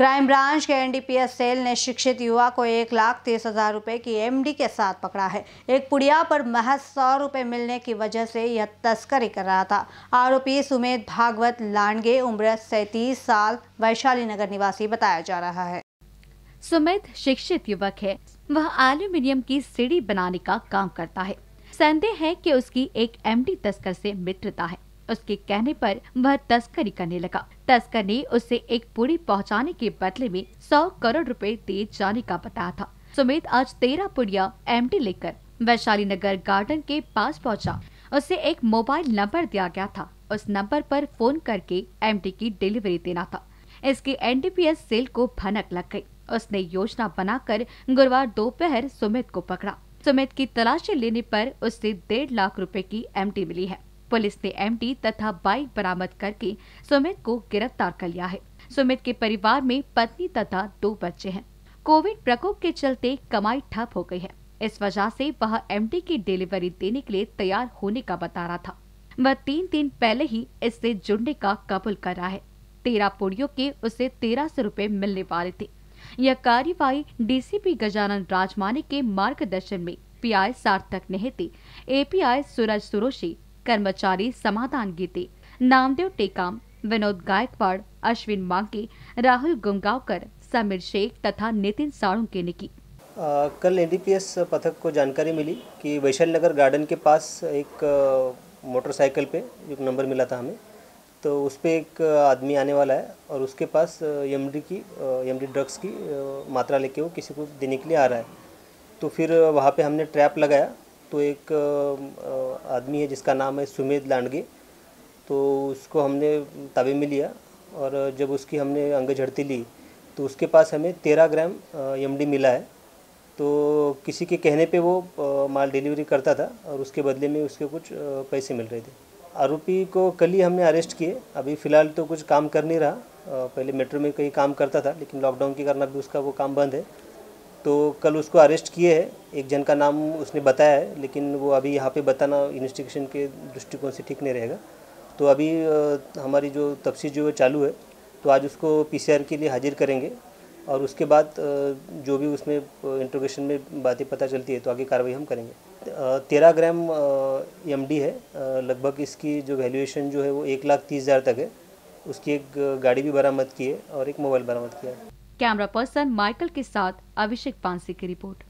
Crime branch के NDPS cell ने शिक्षित युवा को एक लाख तीस हजार रुपए की एमडी के साथ पकड़ा है एक पुड़िया पर महज सौ रुपए मिलने की वजह से यह तस्करी कर रहा था आरोपी सुमेध भागवत लांडगे उम्र सैतीस साल वैशाली नगर निवासी बताया जा रहा है सुमेध शिक्षित युवक है वह एल्यूमिनियम की सीढ़ी बनाने का काम करता है संदेह है कि उसकी एक एमडी तस्कर से मित्रता है उसके कहने पर वह तस्करी करने लगा तस्कर ने उसे एक पूरी पहुंचाने के बदले में सौ करोड़ रुपए दिए जाने का बताया था सुमित आज तेरह पुड़िया एमटी लेकर वैशाली नगर गार्डन के पास पहुंचा। उसे एक मोबाइल नंबर दिया गया था उस नंबर पर फोन करके एमटी की डिलीवरी देना था इसके एन सेल को भनक लग गई उसने योजना बनाकर गुरुवार दोपहर सुमित को पकड़ा सुमित की तलाशी लेने पर उससे डेढ़ लाख रुपए की एमटी मिली है पुलिस ने एमडी तथा बाइक बरामद करके सुमित को गिरफ्तार कर लिया है सुमित के परिवार में पत्नी तथा दो बच्चे हैं कोविड प्रकोप के चलते कमाई ठप हो गई है इस वजह से वह एमडी की डिलीवरी देने के लिए तैयार होने का बता रहा था वह तीन दिन पहले ही इससे जुड़ने का कबूल कर रहा है तेरह पुड़ियों के उसे तेरह सौ रूपए मिलने वाले थे यह कार्यवाही डीसीपी गजानन राजमानी के मार्गदर्शन में पीआई सार्थक नेहते एपीआई सूरज सुरोशी कर्मचारी समाधान गीते नामदेव टेकाम विनोद गायकवाड़ अश्विन मांगे राहुल गुमगावकर समीर शेख तथा नितिन साड़ू के निकी कल एडीपीएस पथक को जानकारी मिली कि वैशाली नगर गार्डन के पास एक मोटरसाइकिल पे एक नंबर मिला था हमें तो उस पर एक आदमी आने वाला है और उसके पास एमडी की एमडी ड्रग्स की मात्रा लेके वो किसी को देने के लिए आ रहा है तो फिर वहाँ पे हमने ट्रैप लगाया तो एक आदमी है जिसका नाम है सुमेध लांडगे तो उसको हमने ताबे में लिया और जब उसकी हमने अंग झड़ती ली तो उसके पास हमें तेरह ग्राम एम मिला है तो किसी के कहने पे वो माल डिलीवरी करता था और उसके बदले में उसके कुछ पैसे मिल रहे थे आरोपी को कल ही हमने अरेस्ट किए अभी फ़िलहाल तो कुछ काम कर नहीं रहा पहले मेट्रो में कहीं काम करता था लेकिन लॉकडाउन के कारण अभी उसका वो काम बंद है तो कल उसको अरेस्ट किए हैं एक जन का नाम उसने बताया है लेकिन वो अभी यहाँ पे बताना इन्वेस्टिगेशन के दृष्टिकोण से ठीक नहीं रहेगा तो अभी हमारी जो तफसी जो है चालू है तो आज उसको पीसीआर के लिए हाजिर करेंगे और उसके बाद जो भी उसमें इंट्रोगेशन में बातें पता चलती है तो आगे कार्रवाई हम करेंगे तेरह ग्राम एम है लगभग इसकी जो वैल्यूएशन जो है वो एक लाख तीस हज़ार तक है उसकी एक गाड़ी भी बरामद की है और एक मोबाइल बरामद किया है कैमरा पर्सन माइकल के साथ अभिषेक पांसी की रिपोर्ट